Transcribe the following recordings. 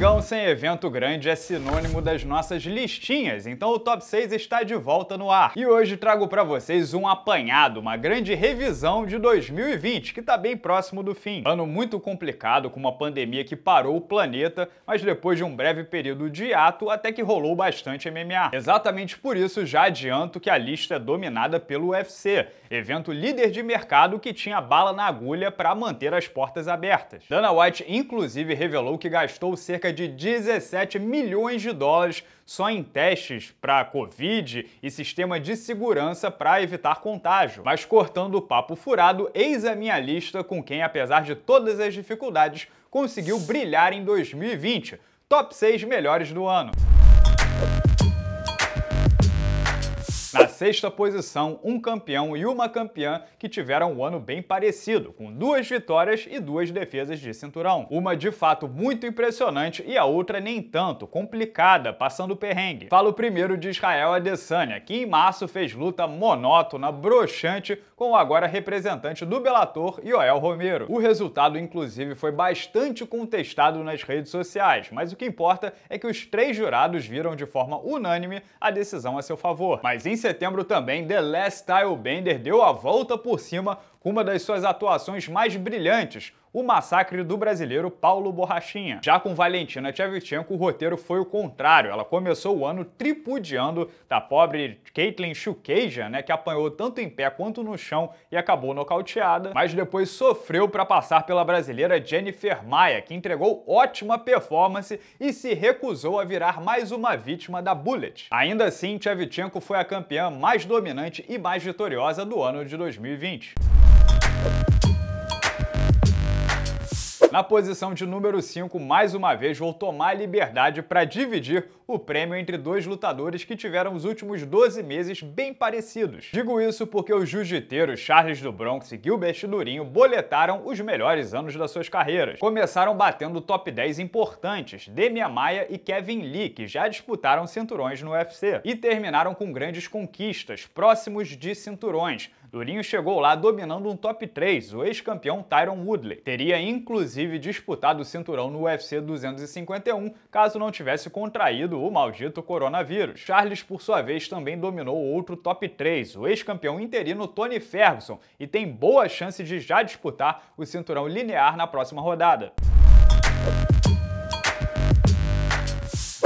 go. Edição sem evento grande é sinônimo das nossas listinhas, então o Top 6 está de volta no ar. E hoje trago para vocês um apanhado, uma grande revisão de 2020, que está bem próximo do fim. Ano muito complicado, com uma pandemia que parou o planeta, mas depois de um breve período de ato, até que rolou bastante MMA. Exatamente por isso já adianto que a lista é dominada pelo UFC, evento líder de mercado que tinha bala na agulha para manter as portas abertas. Dana White inclusive revelou que gastou cerca de de 17 milhões de dólares só em testes para Covid e sistema de segurança para evitar contágio. Mas cortando o papo furado, eis a minha lista com quem, apesar de todas as dificuldades, conseguiu brilhar em 2020. Top 6 melhores do ano. sexta posição, um campeão e uma campeã que tiveram um ano bem parecido, com duas vitórias e duas defesas de cinturão. Uma de fato muito impressionante e a outra nem tanto, complicada, passando perrengue. Falo primeiro de Israel Adesanya, que em março fez luta monótona, broxante, com o agora representante do Bellator, Yoel Romero. O resultado, inclusive, foi bastante contestado nas redes sociais, mas o que importa é que os três jurados viram de forma unânime a decisão a seu favor. Mas em setembro setembro também, The Last Style Bender deu a volta por cima com uma das suas atuações mais brilhantes, o massacre do brasileiro Paulo Borrachinha. Já com Valentina Tchevchenko, o roteiro foi o contrário. Ela começou o ano tripudiando da pobre Caitlyn Shukeja, né, que apanhou tanto em pé quanto no chão e acabou nocauteada, mas depois sofreu para passar pela brasileira Jennifer Maia, que entregou ótima performance e se recusou a virar mais uma vítima da Bullet. Ainda assim, Tchevchenko foi a campeã mais dominante e mais vitoriosa do ano de 2020. Na posição de número 5, mais uma vez, vou tomar a liberdade para dividir o prêmio entre dois lutadores que tiveram os últimos 12 meses bem parecidos. Digo isso porque os jiu-jiteiros Charles do Bronx e Gilbert Durinho boletaram os melhores anos das suas carreiras. Começaram batendo top 10 importantes, Demian Maia e Kevin Lee, que já disputaram cinturões no UFC, e terminaram com grandes conquistas, próximos de cinturões, Durinho chegou lá dominando um top 3, o ex-campeão Tyron Woodley. Teria inclusive disputado o cinturão no UFC 251, caso não tivesse contraído o maldito coronavírus. Charles, por sua vez, também dominou outro top 3, o ex-campeão interino Tony Ferguson, e tem boa chance de já disputar o cinturão linear na próxima rodada.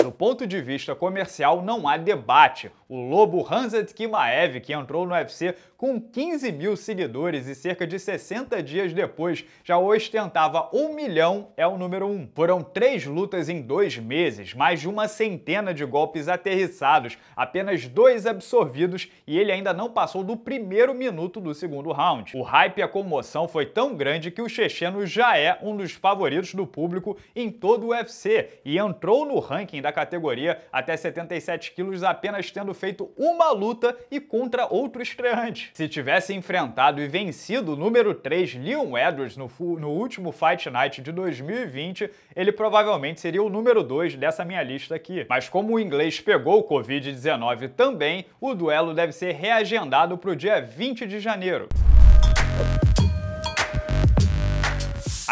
Do ponto de vista comercial, não há debate. O lobo Hanzat Kimaev, que entrou no UFC com 15 mil seguidores e cerca de 60 dias depois já ostentava 1 milhão é o número 1. Foram três lutas em dois meses, mais de uma centena de golpes aterrissados, apenas dois absorvidos e ele ainda não passou do primeiro minuto do segundo round. O hype e a comoção foi tão grande que o checheno já é um dos favoritos do público em todo o UFC e entrou no ranking da categoria até 77 quilos apenas tendo feito uma luta e contra outro estreante. Se tivesse enfrentado e vencido o número 3 Leon Edwards no, no último Fight Night de 2020, ele provavelmente seria o número 2 dessa minha lista aqui. Mas como o inglês pegou o Covid-19 também, o duelo deve ser reagendado para o dia 20 de janeiro.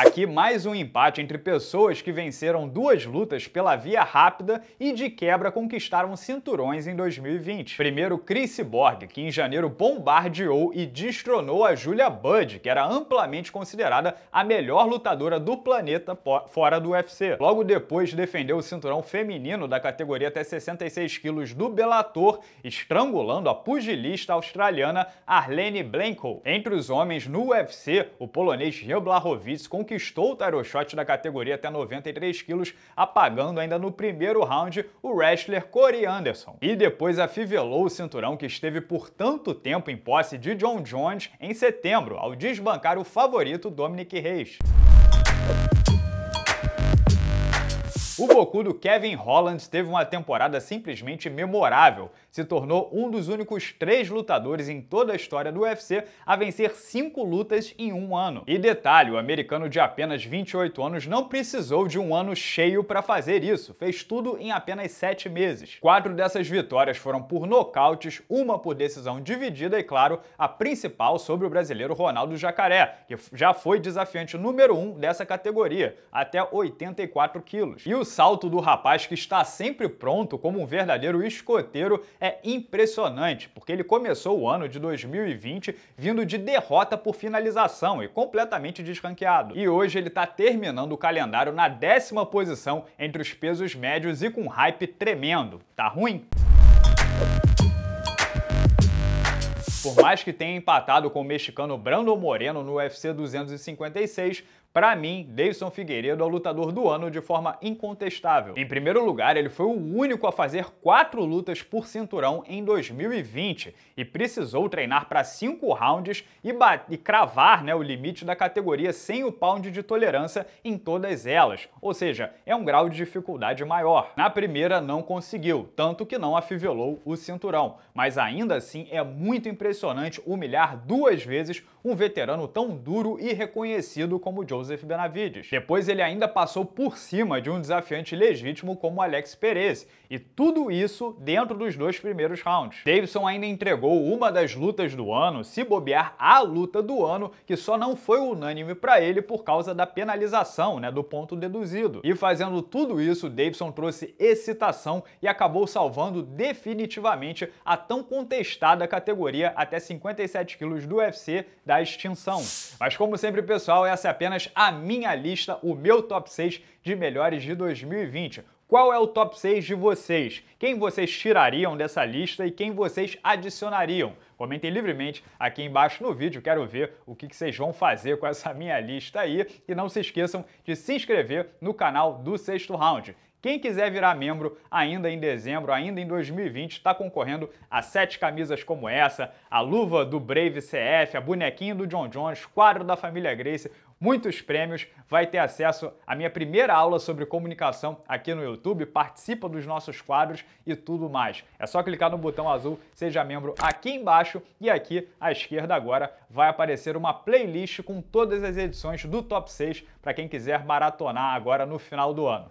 Aqui mais um empate entre pessoas que venceram duas lutas pela via rápida e de quebra conquistaram cinturões em 2020. Primeiro Chris Borg, que em janeiro bombardeou e destronou a Julia Budd, que era amplamente considerada a melhor lutadora do planeta fora do UFC. Logo depois defendeu o cinturão feminino da categoria até 66 quilos do Bellator, estrangulando a pugilista australiana Arlene Blanco. Entre os homens no UFC, o polonês Rio Blachowicz conquistou conquistou o tarot shot da categoria até 93 quilos, apagando ainda no primeiro round o wrestler Corey Anderson. E depois afivelou o cinturão que esteve por tanto tempo em posse de John Jones em setembro, ao desbancar o favorito Dominic Reis. O bocudo do Kevin Holland teve uma temporada simplesmente memorável, se tornou um dos únicos três lutadores em toda a história do UFC a vencer cinco lutas em um ano. E detalhe, o americano de apenas 28 anos não precisou de um ano cheio para fazer isso, fez tudo em apenas sete meses. Quatro dessas vitórias foram por nocautes, uma por decisão dividida e, claro, a principal sobre o brasileiro Ronaldo Jacaré, que já foi desafiante número um dessa categoria, até 84 quilos. E o salto do rapaz que está sempre pronto como um verdadeiro escoteiro é impressionante, porque ele começou o ano de 2020 vindo de derrota por finalização e completamente descanqueado. E hoje ele está terminando o calendário na décima posição entre os pesos médios e com hype tremendo. Tá ruim? Por mais que tenha empatado com o mexicano Brando Moreno no UFC 256, para mim, Davidson Figueiredo é o lutador do ano de forma incontestável. Em primeiro lugar, ele foi o único a fazer quatro lutas por cinturão em 2020 e precisou treinar para cinco rounds e, e cravar né, o limite da categoria sem o pound de tolerância em todas elas, ou seja, é um grau de dificuldade maior. Na primeira não conseguiu, tanto que não afivelou o cinturão, mas ainda assim é muito impressionante humilhar duas vezes um veterano tão duro e reconhecido como Joe Joseph Benavides. Depois ele ainda passou por cima de um desafiante legítimo como Alex Perez, e tudo isso dentro dos dois primeiros rounds. Davidson ainda entregou uma das lutas do ano, se bobear a luta do ano, que só não foi unânime para ele por causa da penalização, né, do ponto deduzido. E fazendo tudo isso, Davidson trouxe excitação e acabou salvando definitivamente a tão contestada categoria até 57 quilos do UFC da extinção. Mas como sempre, pessoal, essa é apenas a minha lista, o meu top 6 de melhores de 2020. Qual é o top 6 de vocês? Quem vocês tirariam dessa lista e quem vocês adicionariam? Comentem livremente aqui embaixo no vídeo, quero ver o que vocês vão fazer com essa minha lista aí. E não se esqueçam de se inscrever no canal do Sexto Round. Quem quiser virar membro ainda em dezembro, ainda em 2020, está concorrendo a sete camisas como essa, a luva do Brave CF, a bonequinha do John Jones, quadro da família Grace, muitos prêmios, vai ter acesso à minha primeira aula sobre comunicação aqui no YouTube, participa dos nossos quadros e tudo mais. É só clicar no botão azul Seja Membro aqui embaixo e aqui à esquerda agora vai aparecer uma playlist com todas as edições do Top 6 para quem quiser maratonar agora no final do ano.